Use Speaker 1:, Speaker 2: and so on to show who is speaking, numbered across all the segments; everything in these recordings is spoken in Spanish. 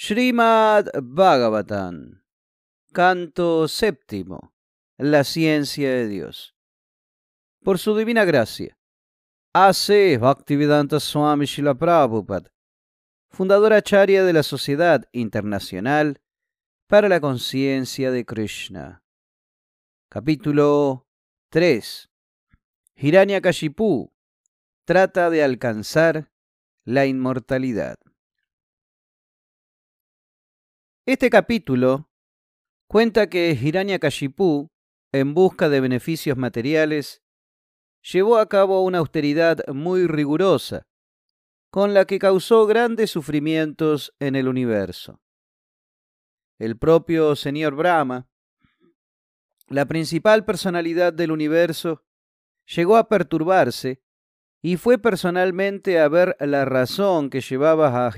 Speaker 1: Srimad Bhagavatam, canto séptimo, la ciencia de Dios. Por su divina gracia, hace Bhaktivedanta Swami Shila Prabhupada, fundadora acharya de la Sociedad Internacional para la Conciencia de Krishna. Capítulo 3. Hiranya trata de alcanzar la inmortalidad. Este capítulo cuenta que Hiranyakashipu, en busca de beneficios materiales, llevó a cabo una austeridad muy rigurosa, con la que causó grandes sufrimientos en el universo. El propio señor Brahma, la principal personalidad del universo, llegó a perturbarse y fue personalmente a ver la razón que llevaba a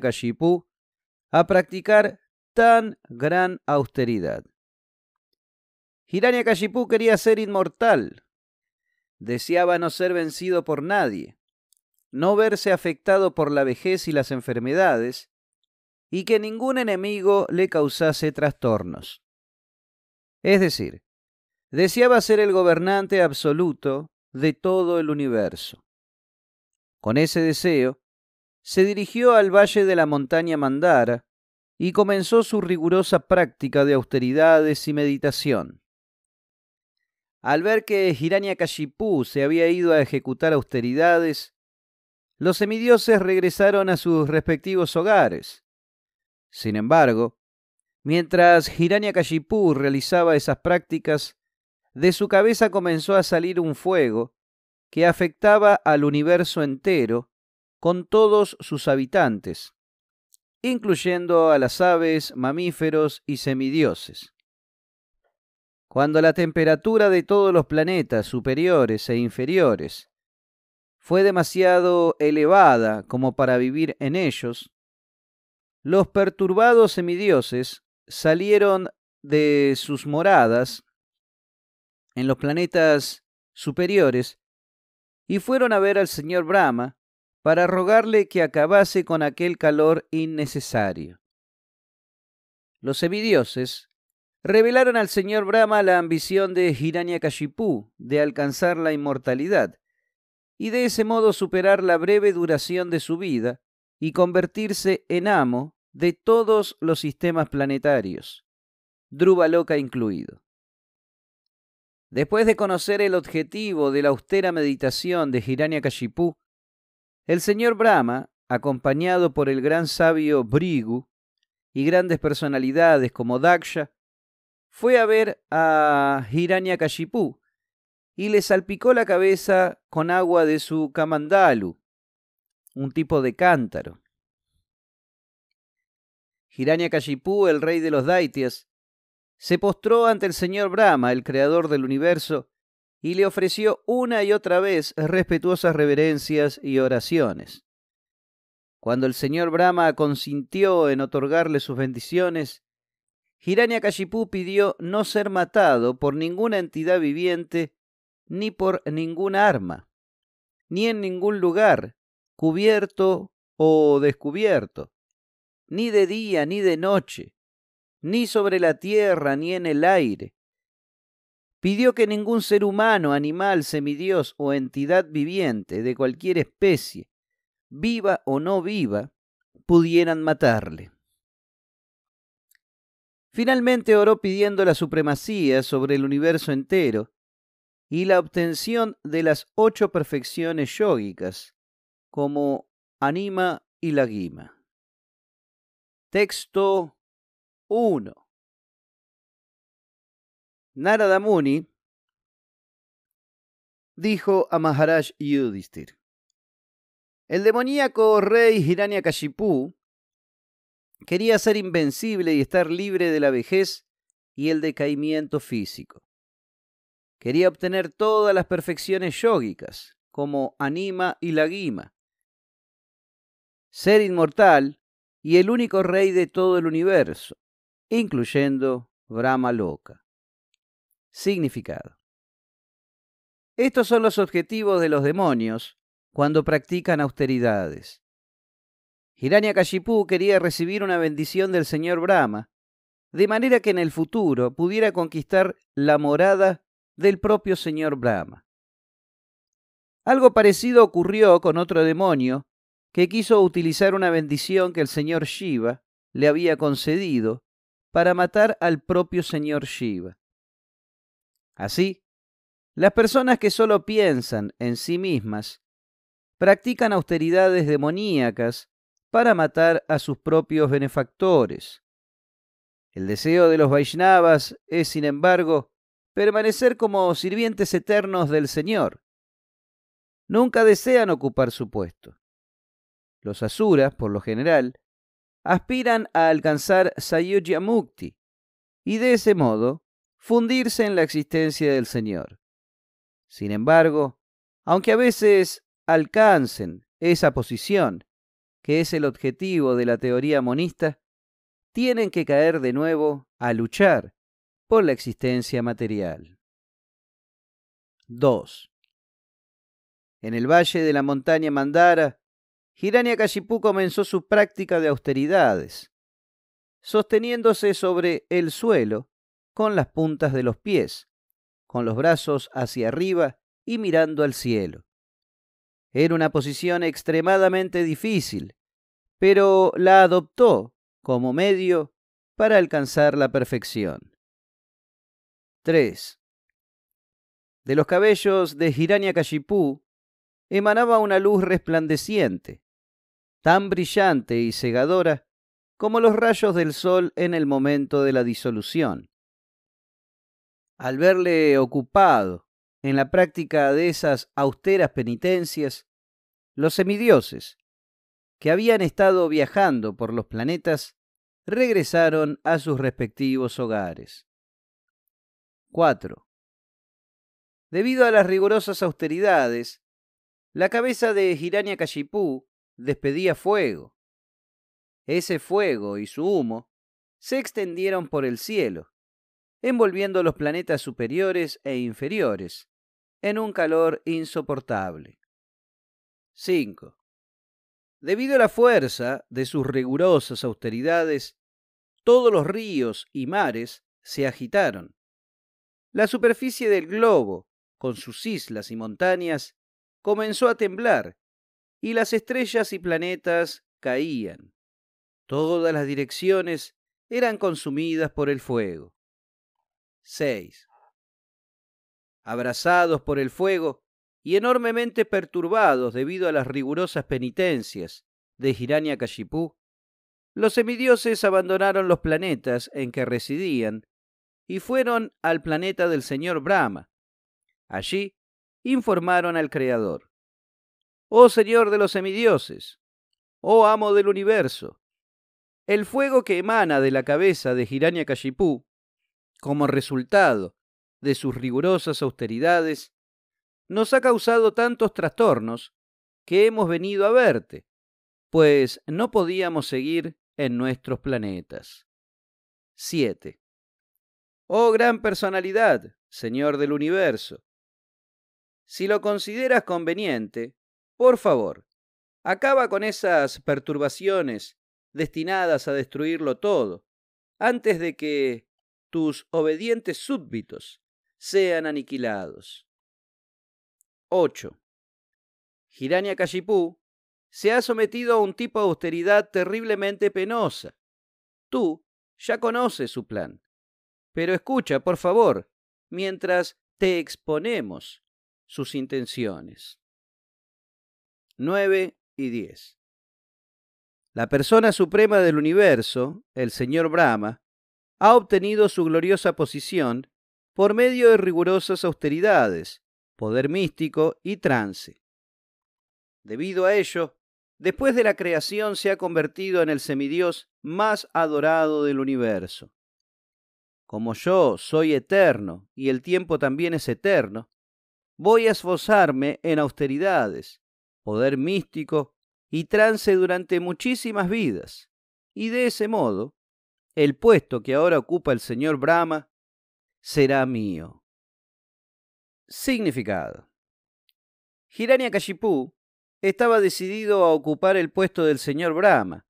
Speaker 1: Kashipú a practicar tan gran austeridad. Hiranyakashipu quería ser inmortal. Deseaba no ser vencido por nadie, no verse afectado por la vejez y las enfermedades, y que ningún enemigo le causase trastornos. Es decir, deseaba ser el gobernante absoluto de todo el universo. Con ese deseo, se dirigió al valle de la montaña Mandara, y comenzó su rigurosa práctica de austeridades y meditación. Al ver que Hiranyakashipu se había ido a ejecutar austeridades, los semidioses regresaron a sus respectivos hogares. Sin embargo, mientras Hiranyakashipu realizaba esas prácticas, de su cabeza comenzó a salir un fuego que afectaba al universo entero con todos sus habitantes incluyendo a las aves, mamíferos y semidioses. Cuando la temperatura de todos los planetas superiores e inferiores fue demasiado elevada como para vivir en ellos, los perturbados semidioses salieron de sus moradas en los planetas superiores y fueron a ver al señor Brahma para rogarle que acabase con aquel calor innecesario. Los semidioses revelaron al señor Brahma la ambición de Hiranyakashipu de alcanzar la inmortalidad y de ese modo superar la breve duración de su vida y convertirse en amo de todos los sistemas planetarios, loca incluido. Después de conocer el objetivo de la austera meditación de Hiranyakashipu, el señor Brahma, acompañado por el gran sabio Brigu y grandes personalidades como Daksha, fue a ver a Hiranyakashipu y le salpicó la cabeza con agua de su kamandalu, un tipo de cántaro. Hiranyakashipu, el rey de los Daitias, se postró ante el señor Brahma, el creador del universo, y le ofreció una y otra vez respetuosas reverencias y oraciones. Cuando el señor Brahma consintió en otorgarle sus bendiciones, Hiranyakashipu pidió no ser matado por ninguna entidad viviente, ni por ninguna arma, ni en ningún lugar, cubierto o descubierto, ni de día ni de noche, ni sobre la tierra ni en el aire, pidió que ningún ser humano, animal, semidios o entidad viviente de cualquier especie, viva o no viva, pudieran matarle. Finalmente oró pidiendo la supremacía sobre el universo entero y la obtención de las ocho perfecciones yógicas, como anima y lagima. Texto 1. Narada dijo a Maharaj Yudhisthir: El demoníaco rey Hiranyakashipu quería ser invencible y estar libre de la vejez y el decaimiento físico. Quería obtener todas las perfecciones yógicas, como anima y lagima. Ser inmortal y el único rey de todo el universo, incluyendo Brahma Loca significado. Estos son los objetivos de los demonios cuando practican austeridades. Kashipu quería recibir una bendición del señor Brahma, de manera que en el futuro pudiera conquistar la morada del propio señor Brahma. Algo parecido ocurrió con otro demonio que quiso utilizar una bendición que el señor Shiva le había concedido para matar al propio señor Shiva. Así, las personas que solo piensan en sí mismas practican austeridades demoníacas para matar a sus propios benefactores. El deseo de los Vaishnavas es, sin embargo, permanecer como sirvientes eternos del Señor. Nunca desean ocupar su puesto. Los asuras, por lo general, aspiran a alcanzar Sayujya Mukti y de ese modo fundirse en la existencia del Señor. Sin embargo, aunque a veces alcancen esa posición, que es el objetivo de la teoría monista, tienen que caer de nuevo a luchar por la existencia material. 2. En el valle de la montaña Mandara, Hiranyakashipu comenzó su práctica de austeridades, sosteniéndose sobre el suelo con las puntas de los pies, con los brazos hacia arriba y mirando al cielo. Era una posición extremadamente difícil, pero la adoptó como medio para alcanzar la perfección. 3. De los cabellos de Hiranyakashipu emanaba una luz resplandeciente, tan brillante y cegadora como los rayos del sol en el momento de la disolución al verle ocupado en la práctica de esas austeras penitencias, los semidioses, que habían estado viajando por los planetas, regresaron a sus respectivos hogares. 4. Debido a las rigurosas austeridades, la cabeza de Girania Kashipú despedía fuego. Ese fuego y su humo se extendieron por el cielo, envolviendo los planetas superiores e inferiores, en un calor insoportable. 5. Debido a la fuerza de sus rigurosas austeridades, todos los ríos y mares se agitaron. La superficie del globo, con sus islas y montañas, comenzó a temblar, y las estrellas y planetas caían. Todas las direcciones eran consumidas por el fuego. 6. Abrazados por el fuego y enormemente perturbados debido a las rigurosas penitencias de Hiranyakashipu, los semidioses abandonaron los planetas en que residían y fueron al planeta del señor Brahma. Allí informaron al Creador. Oh Señor de los semidioses, oh amo del universo, el fuego que emana de la cabeza de Hiranyakashipu como resultado de sus rigurosas austeridades, nos ha causado tantos trastornos que hemos venido a verte, pues no podíamos seguir en nuestros planetas. 7. Oh gran personalidad, Señor del Universo, si lo consideras conveniente, por favor, acaba con esas perturbaciones destinadas a destruirlo todo, antes de que tus obedientes súbditos sean aniquilados. 8. Girania Kashipú se ha sometido a un tipo de austeridad terriblemente penosa. Tú ya conoces su plan. Pero escucha, por favor, mientras te exponemos sus intenciones. 9 y 10. La persona suprema del universo, el señor Brahma, ha obtenido su gloriosa posición por medio de rigurosas austeridades, poder místico y trance. Debido a ello, después de la creación se ha convertido en el semidios más adorado del universo. Como yo soy eterno y el tiempo también es eterno, voy a esforzarme en austeridades, poder místico y trance durante muchísimas vidas, y de ese modo el puesto que ahora ocupa el señor Brahma será mío. Significado. Hiranyakashipu estaba decidido a ocupar el puesto del señor Brahma,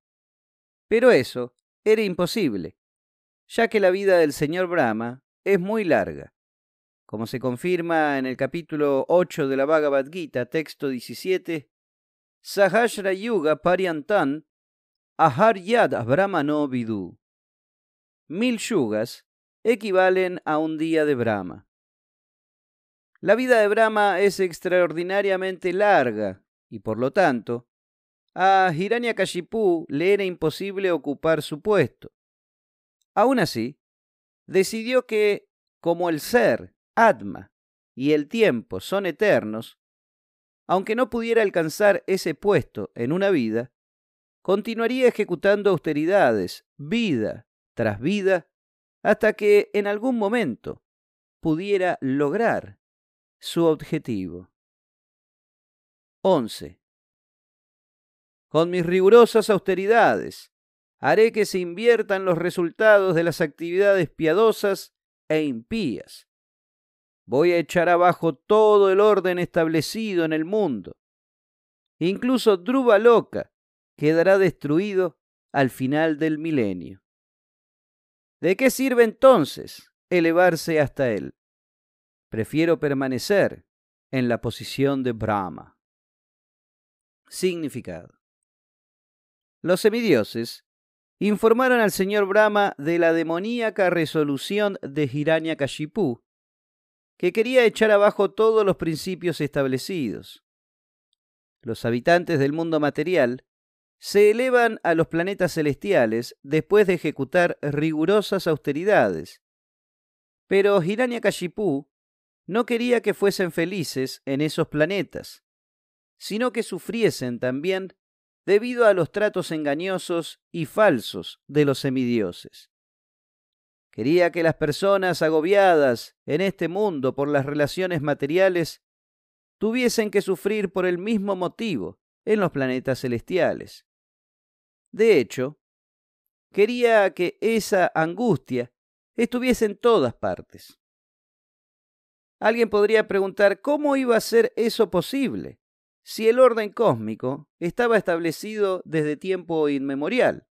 Speaker 1: pero eso era imposible, ya que la vida del señor Brahma es muy larga. Como se confirma en el capítulo 8 de la Bhagavad Gita, texto 17, Sahasra Yuga Pariantan Ahar Brahmano Vidu mil yugas equivalen a un día de Brahma. La vida de Brahma es extraordinariamente larga y por lo tanto, a Hiranyakashipu le era imposible ocupar su puesto. Aún así, decidió que, como el ser, Atma, y el tiempo son eternos, aunque no pudiera alcanzar ese puesto en una vida, continuaría ejecutando austeridades, vida, tras vida, hasta que en algún momento pudiera lograr su objetivo. 11. Con mis rigurosas austeridades, haré que se inviertan los resultados de las actividades piadosas e impías. Voy a echar abajo todo el orden establecido en el mundo. Incluso Druba Loca quedará destruido al final del milenio. ¿De qué sirve entonces elevarse hasta él? Prefiero permanecer en la posición de Brahma. Significado. Los semidioses informaron al señor Brahma de la demoníaca resolución de Hiranyakashipu, que quería echar abajo todos los principios establecidos. Los habitantes del mundo material se elevan a los planetas celestiales después de ejecutar rigurosas austeridades. Pero Hiranyakashipu no quería que fuesen felices en esos planetas, sino que sufriesen también debido a los tratos engañosos y falsos de los semidioses. Quería que las personas agobiadas en este mundo por las relaciones materiales tuviesen que sufrir por el mismo motivo en los planetas celestiales. De hecho, quería que esa angustia estuviese en todas partes. Alguien podría preguntar cómo iba a ser eso posible si el orden cósmico estaba establecido desde tiempo inmemorial.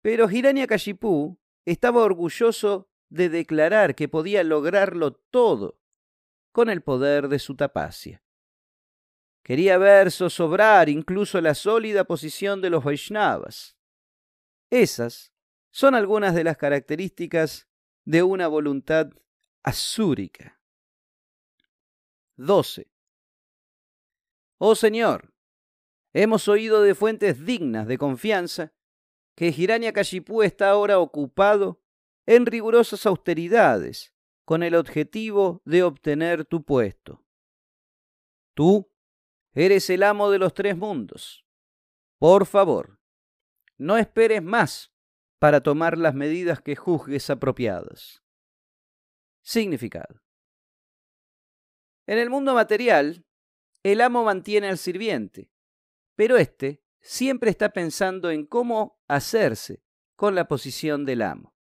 Speaker 1: Pero Kashipú estaba orgulloso de declarar que podía lograrlo todo con el poder de su tapacia. Quería ver zozobrar incluso la sólida posición de los Vaishnavas. Esas son algunas de las características de una voluntad azúrica. 12. Oh Señor, hemos oído de fuentes dignas de confianza que Kashipú está ahora ocupado en rigurosas austeridades con el objetivo de obtener tu puesto. Tú Eres el amo de los tres mundos. Por favor, no esperes más para tomar las medidas que juzgues apropiadas. Significado. En el mundo material, el amo mantiene al sirviente, pero éste siempre está pensando en cómo hacerse con la posición del amo.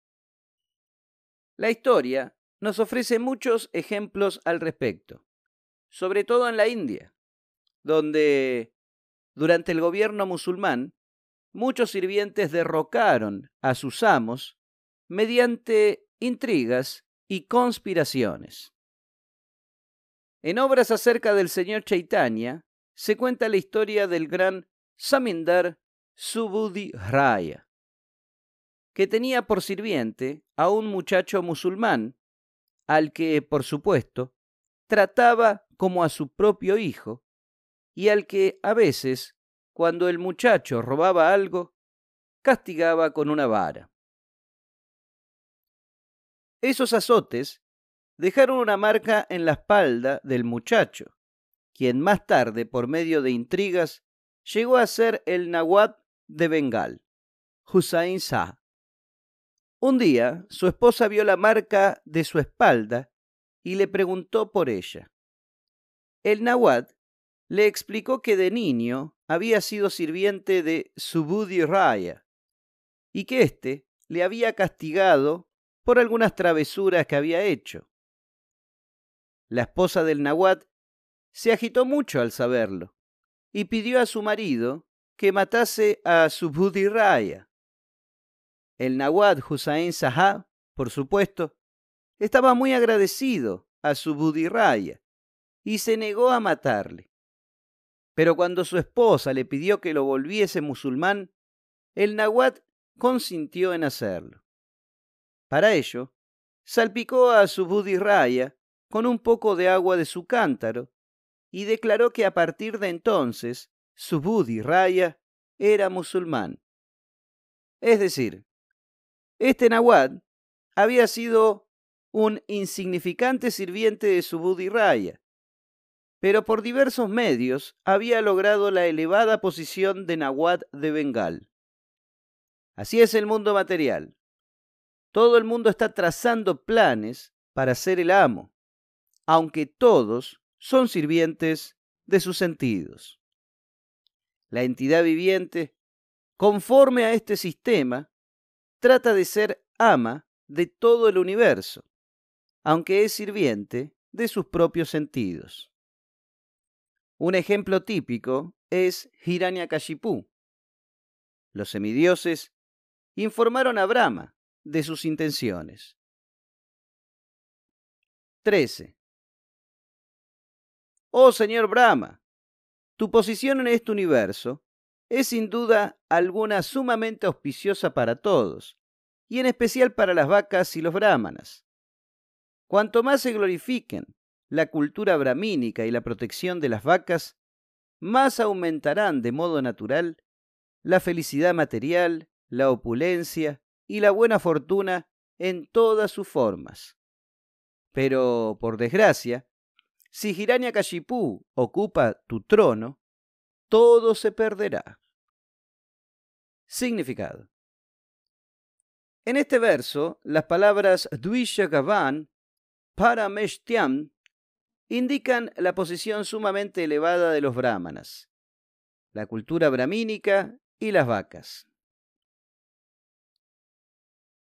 Speaker 1: La historia nos ofrece muchos ejemplos al respecto, sobre todo en la India, donde durante el gobierno musulmán muchos sirvientes derrocaron a sus amos mediante intrigas y conspiraciones. En obras acerca del señor Chaitanya se cuenta la historia del gran Samindar Subudhi Raya, que tenía por sirviente a un muchacho musulmán, al que, por supuesto, trataba como a su propio hijo y al que a veces, cuando el muchacho robaba algo, castigaba con una vara. Esos azotes dejaron una marca en la espalda del muchacho, quien más tarde, por medio de intrigas, llegó a ser el nawab de Bengal, Hussein Shah. Un día, su esposa vio la marca de su espalda y le preguntó por ella. El Nahuatl le explicó que de niño había sido sirviente de Subudhi Raya y que éste le había castigado por algunas travesuras que había hecho. La esposa del Nahuatl se agitó mucho al saberlo y pidió a su marido que matase a Subudiraya. Raya. El Nahuatl Husayn Sahá, por supuesto, estaba muy agradecido a Subudiraya Raya y se negó a matarle. Pero cuando su esposa le pidió que lo volviese musulmán, el náhuatl consintió en hacerlo. Para ello, salpicó a su raya con un poco de agua de su cántaro y declaró que a partir de entonces su raya era musulmán. Es decir, este náhuatl había sido un insignificante sirviente de su raya pero por diversos medios había logrado la elevada posición de Nahuatl de Bengal. Así es el mundo material. Todo el mundo está trazando planes para ser el amo, aunque todos son sirvientes de sus sentidos. La entidad viviente, conforme a este sistema, trata de ser ama de todo el universo, aunque es sirviente de sus propios sentidos. Un ejemplo típico es Hiranyakashipu. Los semidioses informaron a Brahma de sus intenciones. 13. Oh señor Brahma, tu posición en este universo es sin duda alguna sumamente auspiciosa para todos, y en especial para las vacas y los brahmanas. Cuanto más se glorifiquen la cultura bramínica y la protección de las vacas, más aumentarán de modo natural la felicidad material, la opulencia y la buena fortuna en todas sus formas. Pero, por desgracia, si Hiranya ocupa tu trono, todo se perderá. Significado. En este verso, las palabras Gavan, Parameshtiam indican la posición sumamente elevada de los brahmanas, la cultura brahmínica y las vacas.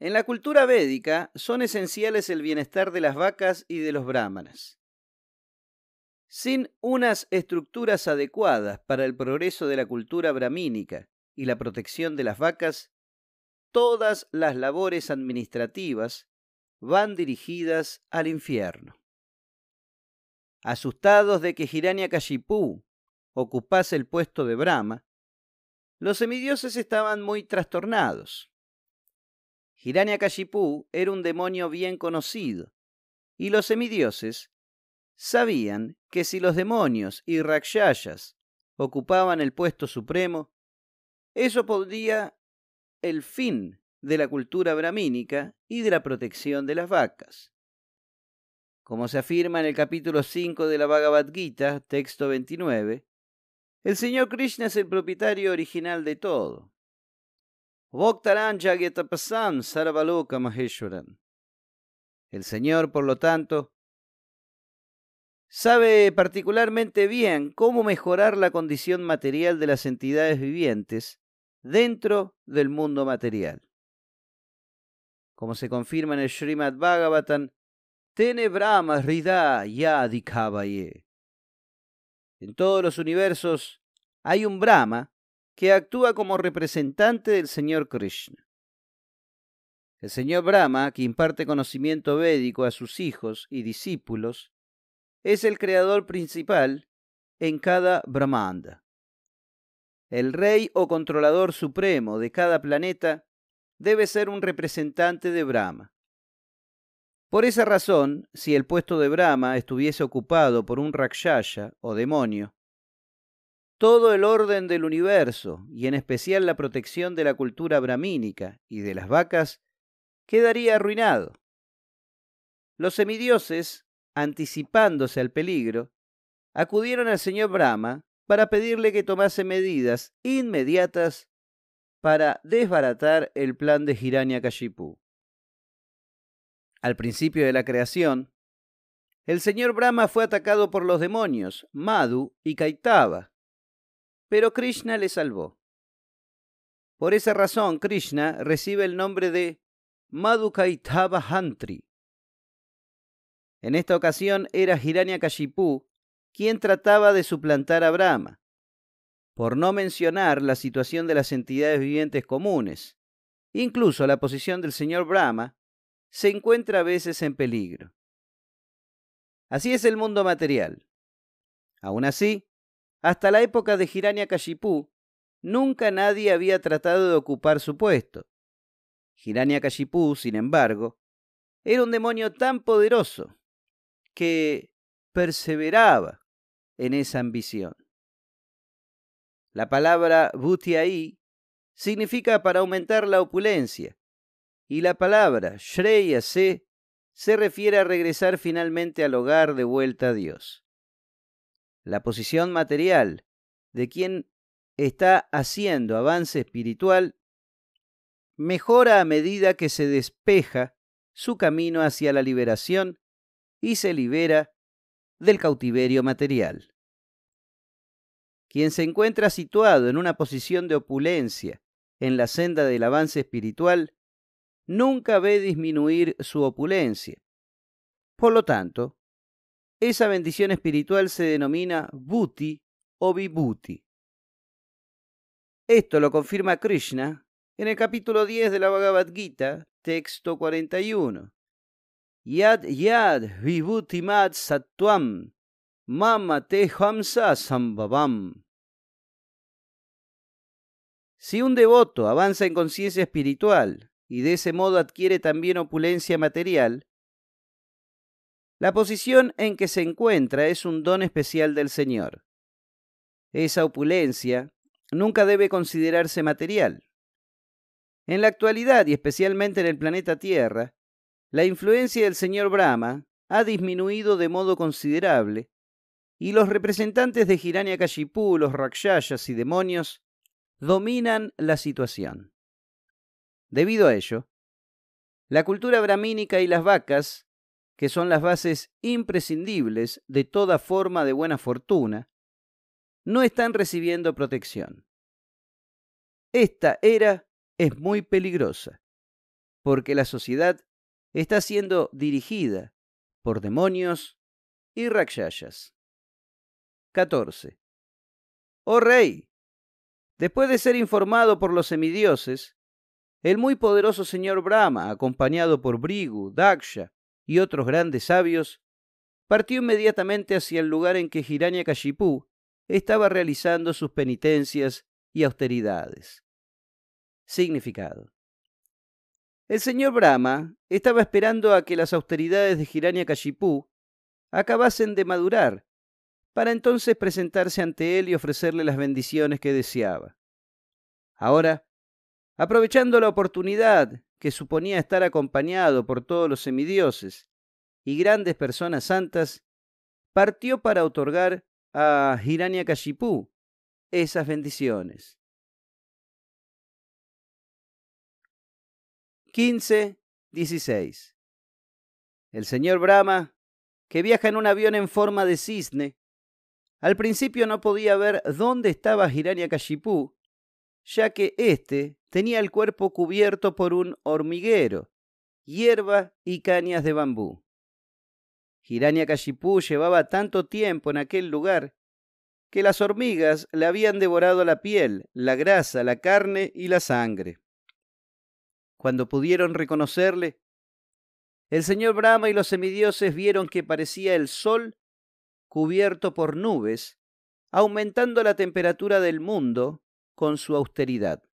Speaker 1: En la cultura védica son esenciales el bienestar de las vacas y de los brahmanas. Sin unas estructuras adecuadas para el progreso de la cultura brahmínica y la protección de las vacas, todas las labores administrativas van dirigidas al infierno asustados de que Hiranyakashipu ocupase el puesto de Brahma, los semidioses estaban muy trastornados. Hiranyakashipu era un demonio bien conocido, y los semidioses sabían que si los demonios y Rakshayas ocupaban el puesto supremo, eso podría el fin de la cultura bramínica y de la protección de las vacas. Como se afirma en el capítulo 5 de la Bhagavad Gita, texto 29, el Señor Krishna es el propietario original de todo. El Señor, por lo tanto, sabe particularmente bien cómo mejorar la condición material de las entidades vivientes dentro del mundo material. Como se confirma en el Srimad Bhagavatam, Brahma rida ya En todos los universos hay un Brahma que actúa como representante del Señor Krishna. El Señor Brahma, que imparte conocimiento védico a sus hijos y discípulos, es el creador principal en cada Brahmanda. El rey o controlador supremo de cada planeta debe ser un representante de Brahma. Por esa razón, si el puesto de Brahma estuviese ocupado por un Rakshaya o demonio, todo el orden del universo, y en especial la protección de la cultura brahmínica y de las vacas, quedaría arruinado. Los semidioses, anticipándose al peligro, acudieron al señor Brahma para pedirle que tomase medidas inmediatas para desbaratar el plan de Hiranyakashipu. Al principio de la creación, el señor Brahma fue atacado por los demonios, Madhu y Kaitava, pero Krishna le salvó. Por esa razón, Krishna recibe el nombre de madhu kaitava Hantri. En esta ocasión era Hiranyakashipu quien trataba de suplantar a Brahma, por no mencionar la situación de las entidades vivientes comunes, incluso la posición del señor Brahma, se encuentra a veces en peligro. Así es el mundo material. Aún así, hasta la época de Hiranyakashipu, nunca nadie había tratado de ocupar su puesto. Hiranyakashipu, sin embargo, era un demonio tan poderoso que perseveraba en esa ambición. La palabra butiaí significa para aumentar la opulencia, y la palabra Shreya se se refiere a regresar finalmente al hogar de vuelta a Dios. La posición material de quien está haciendo avance espiritual mejora a medida que se despeja su camino hacia la liberación y se libera del cautiverio material. Quien se encuentra situado en una posición de opulencia en la senda del avance espiritual nunca ve disminuir su opulencia. Por lo tanto, esa bendición espiritual se denomina Bhuti o Vibhuti. Esto lo confirma Krishna en el capítulo 10 de la Bhagavad Gita, texto 41. Yad yad mat sattvam mama hamsa Si un devoto avanza en conciencia espiritual y de ese modo adquiere también opulencia material, la posición en que se encuentra es un don especial del Señor. Esa opulencia nunca debe considerarse material. En la actualidad y especialmente en el planeta Tierra, la influencia del señor Brahma ha disminuido de modo considerable y los representantes de Hiranyakashipu, los Rakshayas y demonios dominan la situación. Debido a ello, la cultura bramínica y las vacas, que son las bases imprescindibles de toda forma de buena fortuna, no están recibiendo protección. Esta era es muy peligrosa, porque la sociedad está siendo dirigida por demonios y rakshayas. 14. Oh rey, después de ser informado por los semidioses, el muy poderoso señor Brahma, acompañado por Brigu, Daksha y otros grandes sabios, partió inmediatamente hacia el lugar en que Hiranyakashipu estaba realizando sus penitencias y austeridades. Significado. El señor Brahma estaba esperando a que las austeridades de Hiranyakashipu acabasen de madurar, para entonces presentarse ante él y ofrecerle las bendiciones que deseaba. Ahora, Aprovechando la oportunidad que suponía estar acompañado por todos los semidioses y grandes personas santas, partió para otorgar a Hiranyakashipu esas bendiciones. 15.16 El señor Brahma, que viaja en un avión en forma de cisne, al principio no podía ver dónde estaba Kashipú, ya que éste tenía el cuerpo cubierto por un hormiguero, hierba y cañas de bambú. Kashipu llevaba tanto tiempo en aquel lugar que las hormigas le habían devorado la piel, la grasa, la carne y la sangre. Cuando pudieron reconocerle, el señor Brahma y los semidioses vieron que parecía el sol cubierto por nubes, aumentando la temperatura del mundo con su austeridad.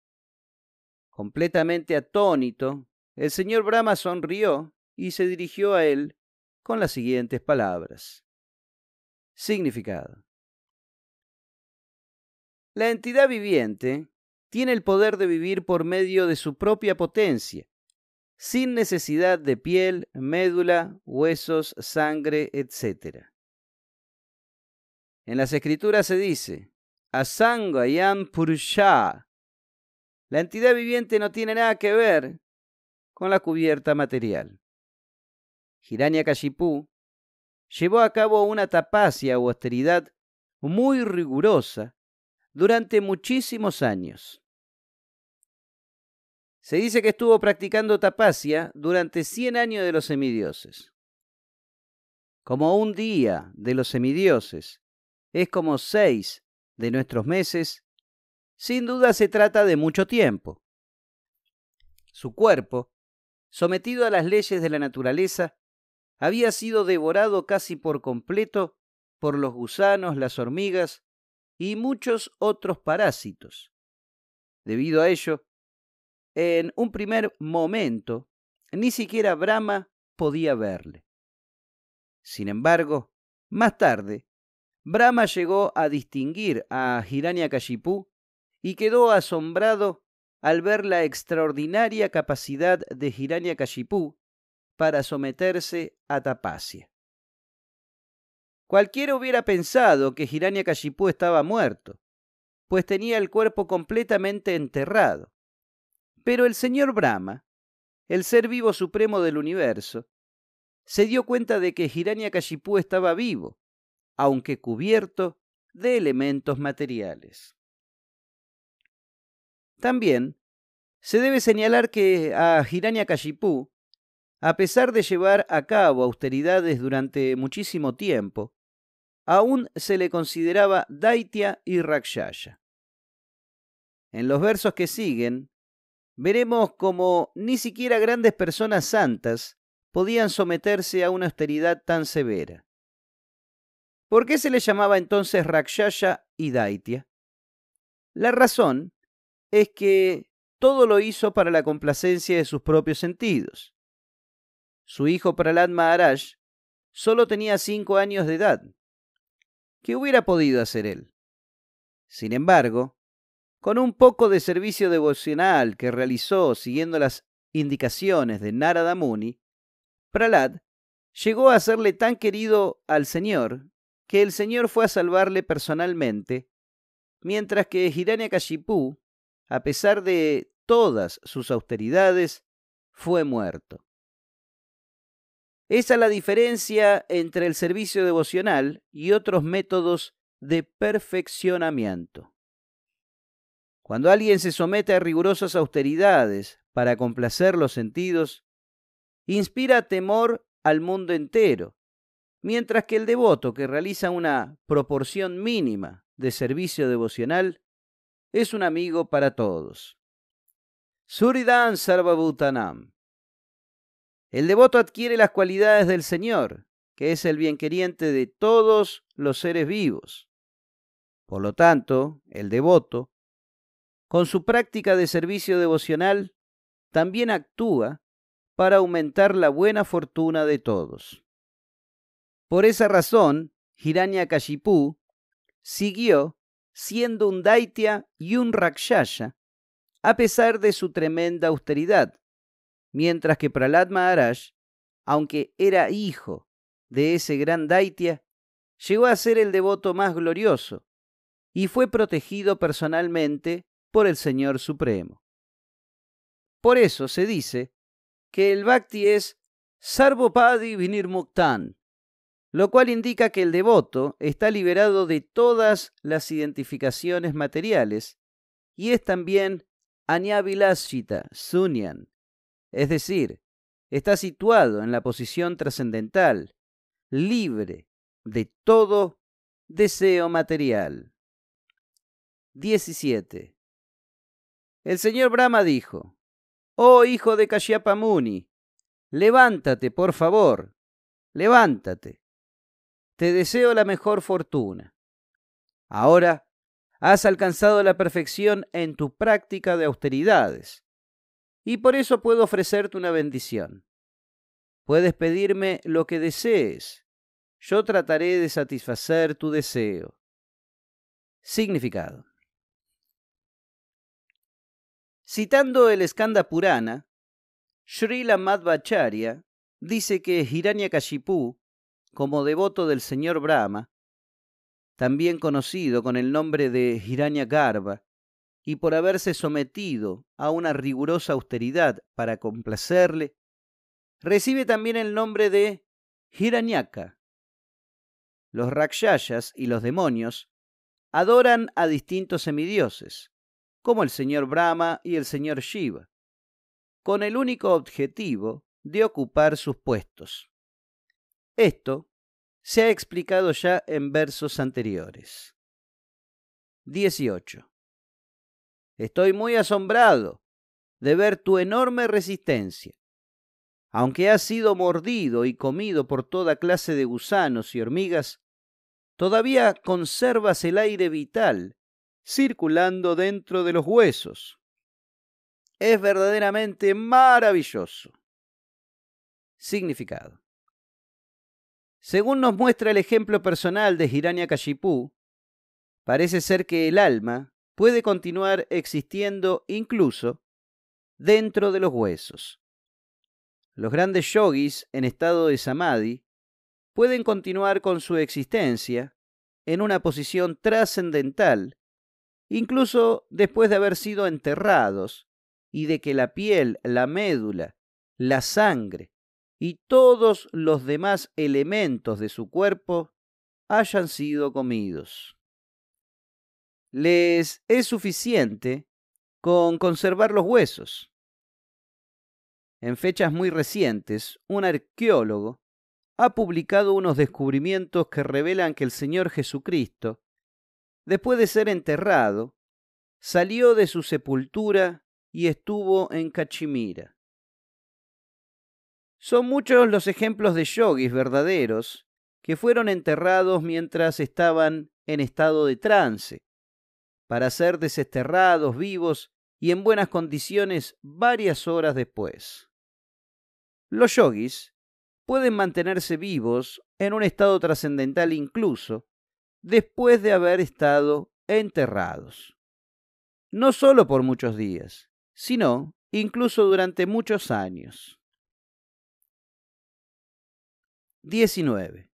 Speaker 1: Completamente atónito, el señor Brahma sonrió y se dirigió a él con las siguientes palabras. Significado. La entidad viviente tiene el poder de vivir por medio de su propia potencia, sin necesidad de piel, médula, huesos, sangre, etc. En las escrituras se dice, Asangayam Purusha la entidad viviente no tiene nada que ver con la cubierta material. Kashipú llevó a cabo una tapacia o austeridad muy rigurosa durante muchísimos años. Se dice que estuvo practicando tapacia durante 100 años de los semidioses. Como un día de los semidioses es como seis de nuestros meses, sin duda se trata de mucho tiempo. Su cuerpo, sometido a las leyes de la naturaleza, había sido devorado casi por completo por los gusanos, las hormigas y muchos otros parásitos. Debido a ello, en un primer momento, ni siquiera Brahma podía verle. Sin embargo, más tarde, Brahma llegó a distinguir a Hiranyakashipu y quedó asombrado al ver la extraordinaria capacidad de Hiranyakashipu para someterse a tapacia. Cualquiera hubiera pensado que Hiranyakashipu estaba muerto, pues tenía el cuerpo completamente enterrado. Pero el señor Brahma, el ser vivo supremo del universo, se dio cuenta de que Hiranyakashipu estaba vivo, aunque cubierto de elementos materiales. También se debe señalar que a Kashipú, a pesar de llevar a cabo austeridades durante muchísimo tiempo, aún se le consideraba Daitya y Rakshaya. En los versos que siguen, veremos cómo ni siquiera grandes personas santas podían someterse a una austeridad tan severa. ¿Por qué se le llamaba entonces Rakshaya y Daitya? La razón es que todo lo hizo para la complacencia de sus propios sentidos. Su hijo Pralad Maharaj solo tenía cinco años de edad. ¿Qué hubiera podido hacer él? Sin embargo, con un poco de servicio devocional que realizó siguiendo las indicaciones de Narada Muni, pralad llegó a serle tan querido al Señor que el Señor fue a salvarle personalmente, mientras que Hiranyakashipu a pesar de todas sus austeridades, fue muerto. Esa es la diferencia entre el servicio devocional y otros métodos de perfeccionamiento. Cuando alguien se somete a rigurosas austeridades para complacer los sentidos, inspira temor al mundo entero, mientras que el devoto que realiza una proporción mínima de servicio devocional es un amigo para todos. Suridan Sarvabhutanam. El devoto adquiere las cualidades del Señor, que es el bienqueriente de todos los seres vivos. Por lo tanto, el devoto, con su práctica de servicio devocional, también actúa para aumentar la buena fortuna de todos. Por esa razón, Kashipú siguió siendo un daitya y un Rakshaya, a pesar de su tremenda austeridad, mientras que Prahlad Maharaj, aunque era hijo de ese gran Daitia, llegó a ser el devoto más glorioso y fue protegido personalmente por el Señor Supremo. Por eso se dice que el Bhakti es Sarvopadi Vinirmuktan, lo cual indica que el devoto está liberado de todas las identificaciones materiales y es también anyabilashita Sunyan, es decir, está situado en la posición trascendental, libre de todo deseo material. 17. El señor Brahma dijo, Oh hijo de Kashyapa Muni, levántate, por favor, levántate te deseo la mejor fortuna. Ahora has alcanzado la perfección en tu práctica de austeridades, y por eso puedo ofrecerte una bendición. Puedes pedirme lo que desees. Yo trataré de satisfacer tu deseo. Significado. Citando el Skanda Purana, Srila Madhvacharya dice que Hiranyakashipu como devoto del señor Brahma, también conocido con el nombre de Hiranya y por haberse sometido a una rigurosa austeridad para complacerle, recibe también el nombre de Hiranyaka. Los Rakshayas y los demonios adoran a distintos semidioses, como el señor Brahma y el señor Shiva, con el único objetivo de ocupar sus puestos. Esto se ha explicado ya en versos anteriores. 18. Estoy muy asombrado de ver tu enorme resistencia. Aunque has sido mordido y comido por toda clase de gusanos y hormigas, todavía conservas el aire vital circulando dentro de los huesos. Es verdaderamente maravilloso. Significado. Según nos muestra el ejemplo personal de Hiranyakashipu, parece ser que el alma puede continuar existiendo incluso dentro de los huesos. Los grandes yogis en estado de samadhi pueden continuar con su existencia en una posición trascendental, incluso después de haber sido enterrados y de que la piel, la médula, la sangre y todos los demás elementos de su cuerpo hayan sido comidos. Les es suficiente con conservar los huesos. En fechas muy recientes, un arqueólogo ha publicado unos descubrimientos que revelan que el Señor Jesucristo, después de ser enterrado, salió de su sepultura y estuvo en Cachimira. Son muchos los ejemplos de yogis verdaderos que fueron enterrados mientras estaban en estado de trance. Para ser desesterrados, vivos y en buenas condiciones varias horas después. Los yogis pueden mantenerse vivos en un estado trascendental incluso después de haber estado enterrados. No solo por muchos días, sino incluso durante muchos años. 19.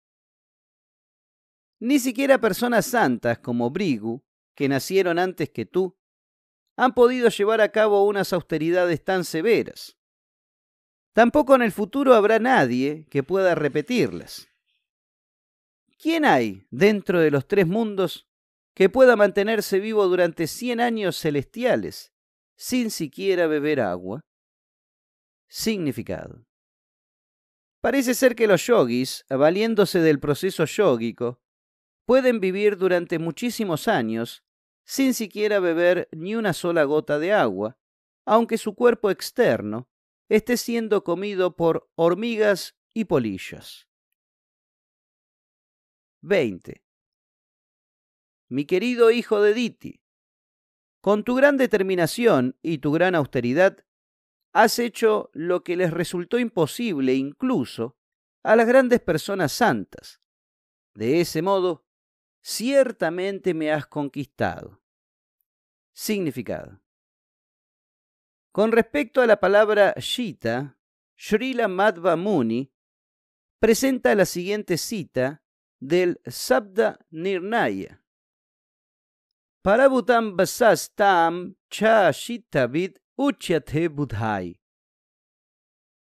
Speaker 1: Ni siquiera personas santas como Brigu, que nacieron antes que tú, han podido llevar a cabo unas austeridades tan severas. Tampoco en el futuro habrá nadie que pueda repetirlas. ¿Quién hay dentro de los tres mundos que pueda mantenerse vivo durante cien años celestiales sin siquiera beber agua? Significado. Parece ser que los yoguis, valiéndose del proceso yógico, pueden vivir durante muchísimos años sin siquiera beber ni una sola gota de agua, aunque su cuerpo externo esté siendo comido por hormigas y polillas. 20. Mi querido hijo de Diti, con tu gran determinación y tu gran austeridad, has hecho lo que les resultó imposible incluso a las grandes personas santas. De ese modo, ciertamente me has conquistado. Significado. Con respecto a la palabra Shita, Srila Madhva Muni presenta la siguiente cita del Sabda Nirnaya. Parabutam basastam cha vid. Uchate Budhai.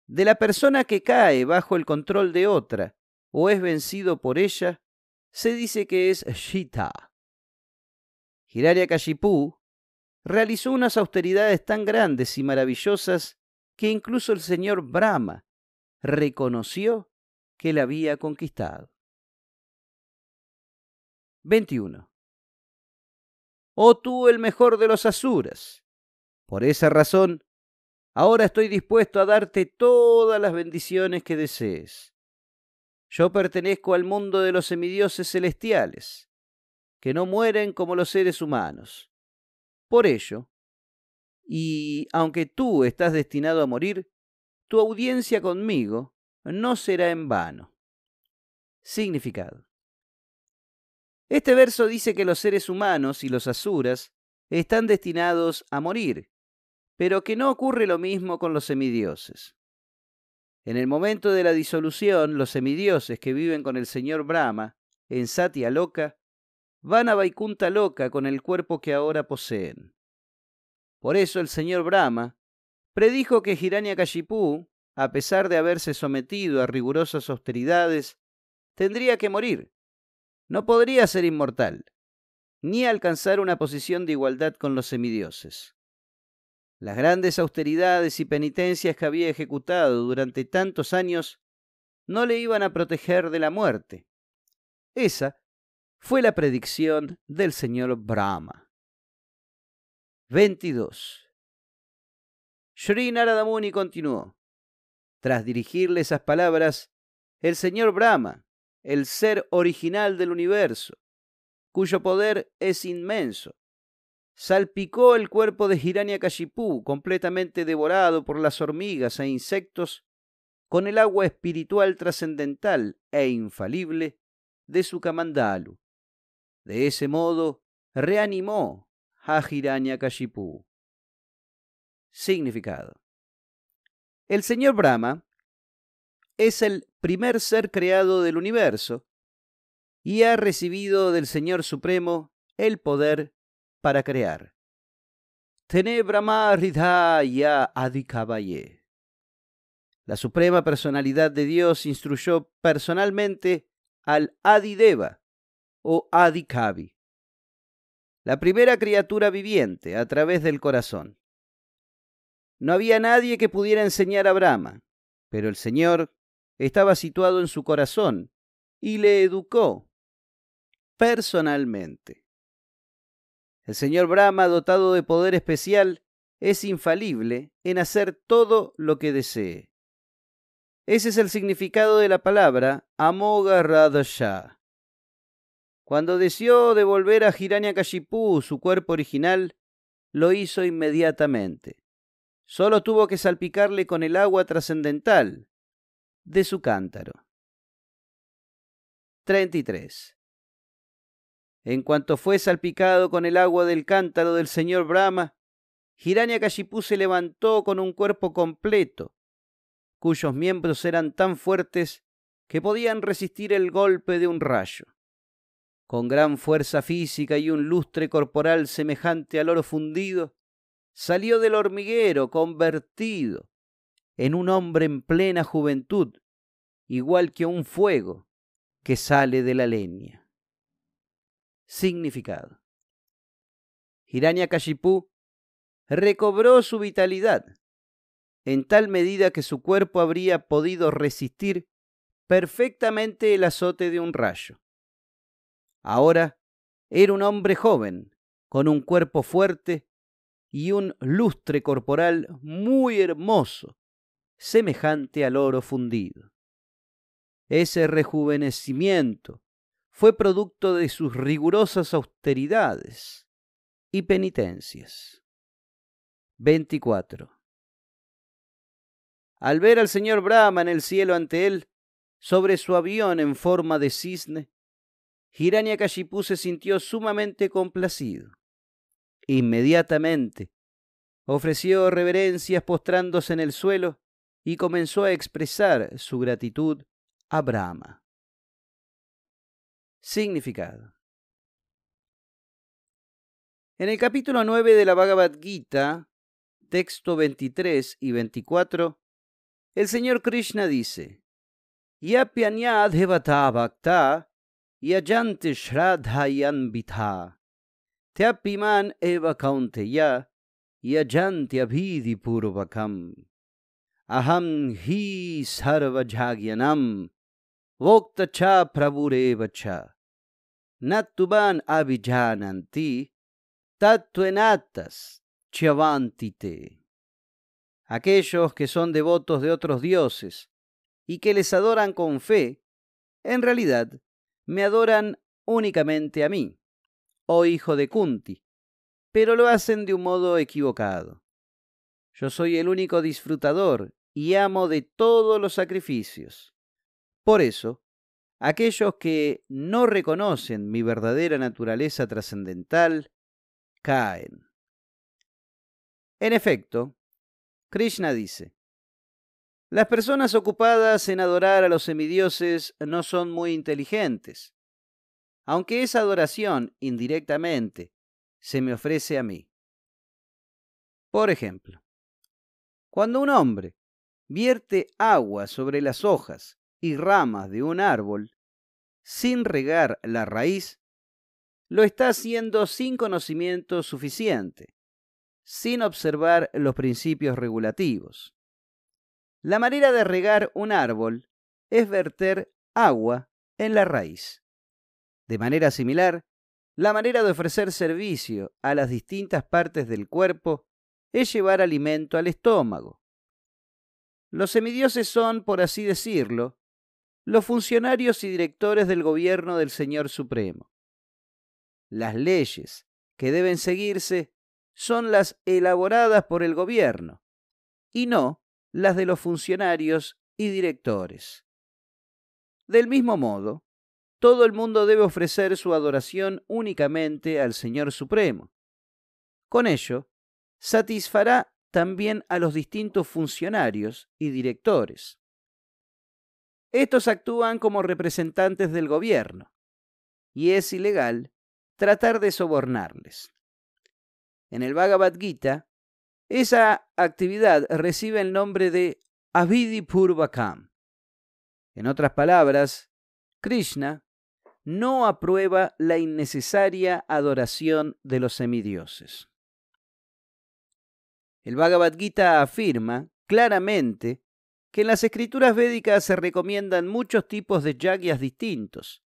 Speaker 1: De la persona que cae bajo el control de otra o es vencido por ella, se dice que es Shita. Hiranyakashipu realizó unas austeridades tan grandes y maravillosas que incluso el señor Brahma reconoció que la había conquistado. 21. Oh tú el mejor de los asuras, por esa razón, ahora estoy dispuesto a darte todas las bendiciones que desees. Yo pertenezco al mundo de los semidioses celestiales, que no mueren como los seres humanos. Por ello, y aunque tú estás destinado a morir, tu audiencia conmigo no será en vano. Significado. Este verso dice que los seres humanos y los asuras están destinados a morir, pero que no ocurre lo mismo con los semidioses. En el momento de la disolución, los semidioses que viven con el señor Brahma, en Satya Loca, van a Vaikunta Loca con el cuerpo que ahora poseen. Por eso el señor Brahma predijo que Hiranyakashipu, a pesar de haberse sometido a rigurosas austeridades, tendría que morir. No podría ser inmortal, ni alcanzar una posición de igualdad con los semidioses. Las grandes austeridades y penitencias que había ejecutado durante tantos años no le iban a proteger de la muerte. Esa fue la predicción del señor Brahma. 22. Sri Naradamuni continuó. Tras dirigirle esas palabras, el señor Brahma, el ser original del universo, cuyo poder es inmenso, salpicó el cuerpo de Hiranyakashipu, completamente devorado por las hormigas e insectos, con el agua espiritual trascendental e infalible de su Kamandalu. De ese modo, reanimó a Hiranyakashipu. Significado. El señor Brahma es el primer ser creado del universo y ha recibido del Señor Supremo el poder para crear. Tenebrama Ridhaya Adikabaye. La Suprema Personalidad de Dios instruyó personalmente al Adideva o Adikavi, la primera criatura viviente a través del corazón. No había nadie que pudiera enseñar a Brahma, pero el Señor estaba situado en su corazón y le educó personalmente. El señor Brahma, dotado de poder especial, es infalible en hacer todo lo que desee. Ese es el significado de la palabra Amoga Radha Cuando deseó devolver a Hiranyakashipu su cuerpo original, lo hizo inmediatamente. Solo tuvo que salpicarle con el agua trascendental de su cántaro. 33. En cuanto fue salpicado con el agua del cántaro del señor Brahma, Hiranyakashipu se levantó con un cuerpo completo, cuyos miembros eran tan fuertes que podían resistir el golpe de un rayo. Con gran fuerza física y un lustre corporal semejante al oro fundido, salió del hormiguero convertido en un hombre en plena juventud, igual que un fuego que sale de la leña significado. Kashipu recobró su vitalidad en tal medida que su cuerpo habría podido resistir perfectamente el azote de un rayo. Ahora era un hombre joven, con un cuerpo fuerte y un lustre corporal muy hermoso, semejante al oro fundido. Ese rejuvenecimiento fue producto de sus rigurosas austeridades y penitencias. 24. Al ver al señor Brahma en el cielo ante él, sobre su avión en forma de cisne, Hiranyakashipu se sintió sumamente complacido. Inmediatamente ofreció reverencias postrándose en el suelo y comenzó a expresar su gratitud a Brahma significado. En el capítulo 9 de la Bhagavad Gita, texto 23 y 24, el señor Krishna dice: devata bhakta yajante shradhayan bitha teapiman eva kaunteya yajante abhidi purvakam aham hi sarvajagyanam Vokta cha cha. Natuban avillananti, tatuenatas chavantite. Aquellos que son devotos de otros dioses y que les adoran con fe, en realidad me adoran únicamente a mí, oh hijo de Kunti, pero lo hacen de un modo equivocado. Yo soy el único disfrutador y amo de todos los sacrificios. Por eso, aquellos que no reconocen mi verdadera naturaleza trascendental caen. En efecto, Krishna dice, las personas ocupadas en adorar a los semidioses no son muy inteligentes, aunque esa adoración indirectamente se me ofrece a mí. Por ejemplo, cuando un hombre vierte agua sobre las hojas y ramas de un árbol sin regar la raíz, lo está haciendo sin conocimiento suficiente, sin observar los principios regulativos. La manera de regar un árbol es verter agua en la raíz. De manera similar, la manera de ofrecer servicio a las distintas partes del cuerpo es llevar alimento al estómago. Los semidioses son, por así decirlo, los funcionarios y directores del gobierno del Señor Supremo. Las leyes que deben seguirse son las elaboradas por el gobierno y no las de los funcionarios y directores. Del mismo modo, todo el mundo debe ofrecer su adoración únicamente al Señor Supremo. Con ello, satisfará también a los distintos funcionarios y directores. Estos actúan como representantes del gobierno y es ilegal tratar de sobornarles. En el Bhagavad Gita, esa actividad recibe el nombre de Avidi En otras palabras, Krishna no aprueba la innecesaria adoración de los semidioses. El Bhagavad Gita afirma claramente que en las escrituras védicas se recomiendan muchos tipos de yagyas distintos,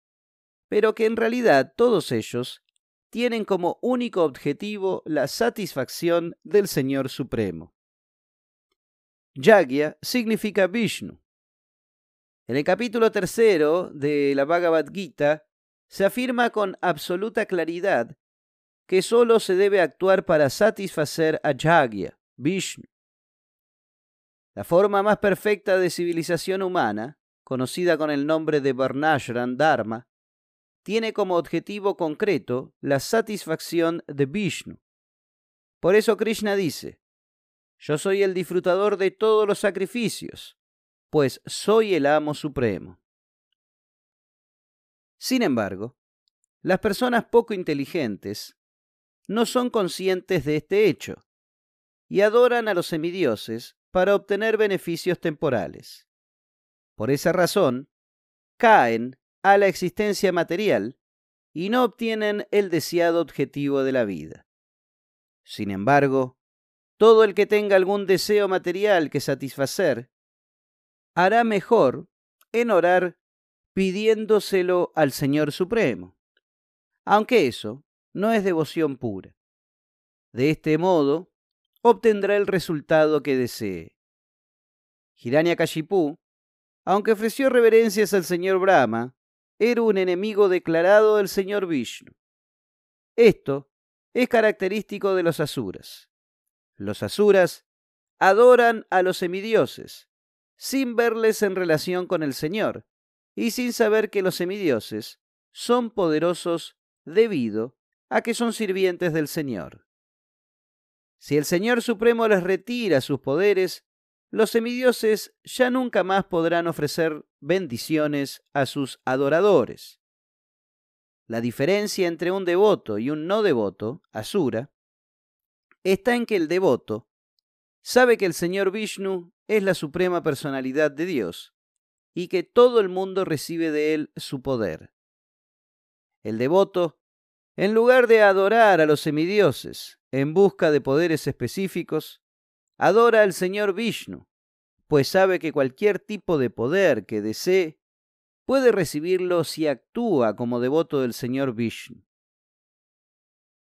Speaker 1: pero que en realidad todos ellos tienen como único objetivo la satisfacción del Señor Supremo. Yagya significa Vishnu. En el capítulo tercero de la Bhagavad Gita se afirma con absoluta claridad que solo se debe actuar para satisfacer a Yagya, Vishnu. La forma más perfecta de civilización humana, conocida con el nombre de Varnashram Dharma, tiene como objetivo concreto la satisfacción de Vishnu. Por eso Krishna dice, yo soy el disfrutador de todos los sacrificios, pues soy el amo supremo. Sin embargo, las personas poco inteligentes no son conscientes de este hecho y adoran a los semidioses para obtener beneficios temporales. Por esa razón, caen a la existencia material y no obtienen el deseado objetivo de la vida. Sin embargo, todo el que tenga algún deseo material que satisfacer, hará mejor en orar pidiéndoselo al Señor Supremo, aunque eso no es devoción pura. De este modo, obtendrá el resultado que desee. Hiranyakashipu, aunque ofreció reverencias al señor Brahma, era un enemigo declarado del señor Vishnu. Esto es característico de los asuras. Los asuras adoran a los semidioses, sin verles en relación con el Señor, y sin saber que los semidioses son poderosos debido a que son sirvientes del Señor. Si el Señor Supremo les retira sus poderes, los semidioses ya nunca más podrán ofrecer bendiciones a sus adoradores. La diferencia entre un devoto y un no devoto, Asura, está en que el devoto sabe que el Señor Vishnu es la suprema personalidad de Dios y que todo el mundo recibe de él su poder. El devoto, en lugar de adorar a los semidioses, en busca de poderes específicos, adora al señor Vishnu, pues sabe que cualquier tipo de poder que desee puede recibirlo si actúa como devoto del señor Vishnu.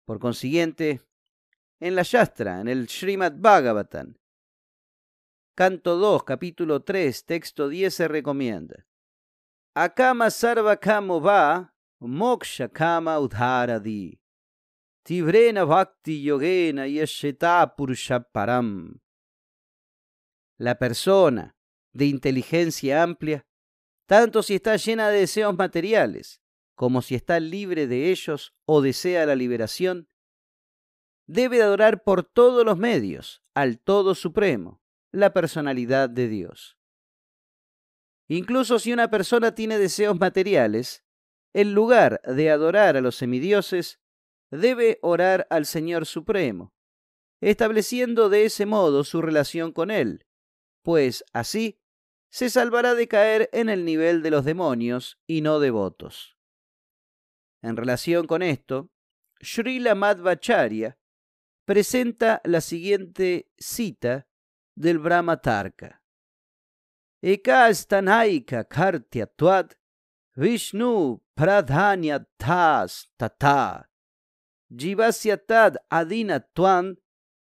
Speaker 1: Por consiguiente, en la Shastra, en el Srimad Bhagavatam, canto 2, capítulo 3, texto 10 se recomienda. Akama sarva kamo va, moksha kama udharadi. Tibrena Bhakti Yogena La persona de inteligencia amplia, tanto si está llena de deseos materiales como si está libre de ellos o desea la liberación, debe adorar por todos los medios al Todo Supremo, la personalidad de Dios. Incluso si una persona tiene deseos materiales, en lugar de adorar a los semidioses, debe orar al Señor Supremo, estableciendo de ese modo su relación con Él, pues así se salvará de caer en el nivel de los demonios y no devotos. En relación con esto, Srila Madhvacharya presenta la siguiente cita del Brahma Tarka. Stanaika kartya Vishnu pradhanya tas Jivasyatad adina tuan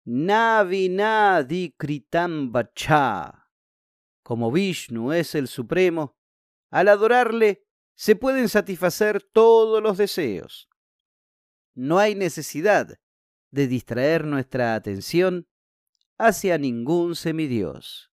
Speaker 1: navinadi Como Vishnu es el supremo, al adorarle se pueden satisfacer todos los deseos. No hay necesidad de distraer nuestra atención hacia ningún semidios.